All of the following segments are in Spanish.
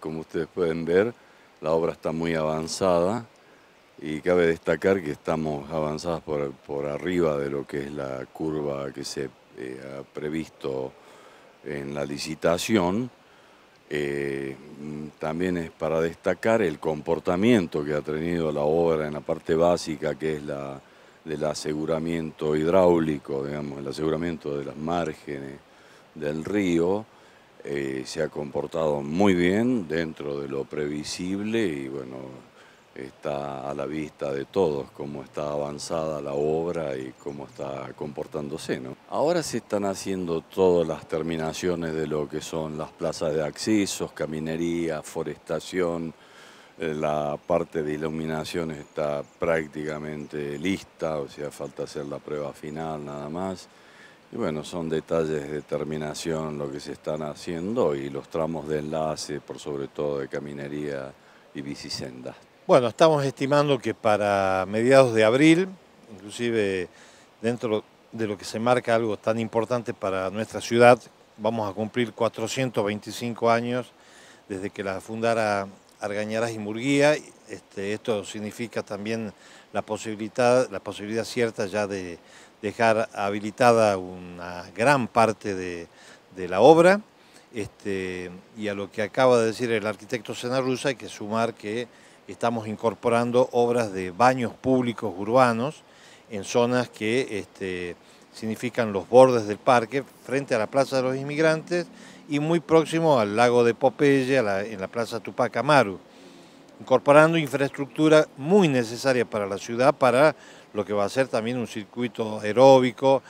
como ustedes pueden ver, la obra está muy avanzada y cabe destacar que estamos avanzadas por, arriba de lo que es la curva que se eh, ha previsto en la licitación. Eh, también es para destacar el comportamiento que ha tenido la obra en la parte básica, que es la del aseguramiento hidráulico, digamos, el aseguramiento de las márgenes del río. Eh, se ha comportado muy bien dentro de lo previsible y bueno, está a la vista de todos cómo está avanzada la obra y cómo está comportándose. ¿no? Ahora se están haciendo todas las terminaciones de lo que son las plazas de accesos, caminería, forestación, eh, la parte de iluminación está prácticamente lista, o sea, falta hacer la prueba final nada más. Y bueno, son detalles de terminación lo que se están haciendo y los tramos de enlace, por sobre todo de caminería y bicisenda Bueno, estamos estimando que para mediados de abril, inclusive dentro de lo que se marca algo tan importante para nuestra ciudad, vamos a cumplir 425 años desde que la fundara Argañarás y Murguía. Este, esto significa también la posibilidad, la posibilidad cierta ya de dejar habilitada una gran parte de, la obra. Este, y a lo que acaba de decir el arquitecto Rusa hay que sumar que estamos incorporando obras de baños públicos urbanos en zonas que este, significan los bordes del parque frente a la Plaza de los Inmigrantes y muy próximo al lago de Popeye, en la Plaza Tupac Amaru, incorporando infraestructura muy necesaria para la ciudad, para lo que va a ser también un circuito aeróbico,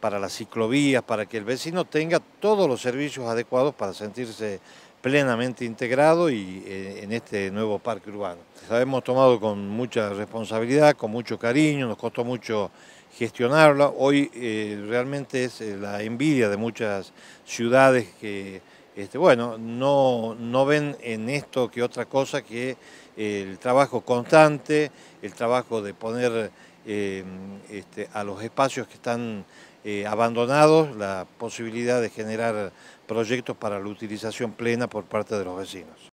para las ciclovías, para que el vecino tenga todos los servicios adecuados para sentirse plenamente integrado y eh, en este nuevo parque urbano. Lo hemos tomado con mucha responsabilidad, con mucho cariño, nos costó mucho gestionarlo Hoy eh, realmente es eh, la envidia de muchas ciudades que, este, bueno, no, no ven en esto que otra cosa que el trabajo constante, el trabajo de poner este, a los espacios que están eh, abandonados la posibilidad de generar proyectos para la utilización plena por parte de los vecinos.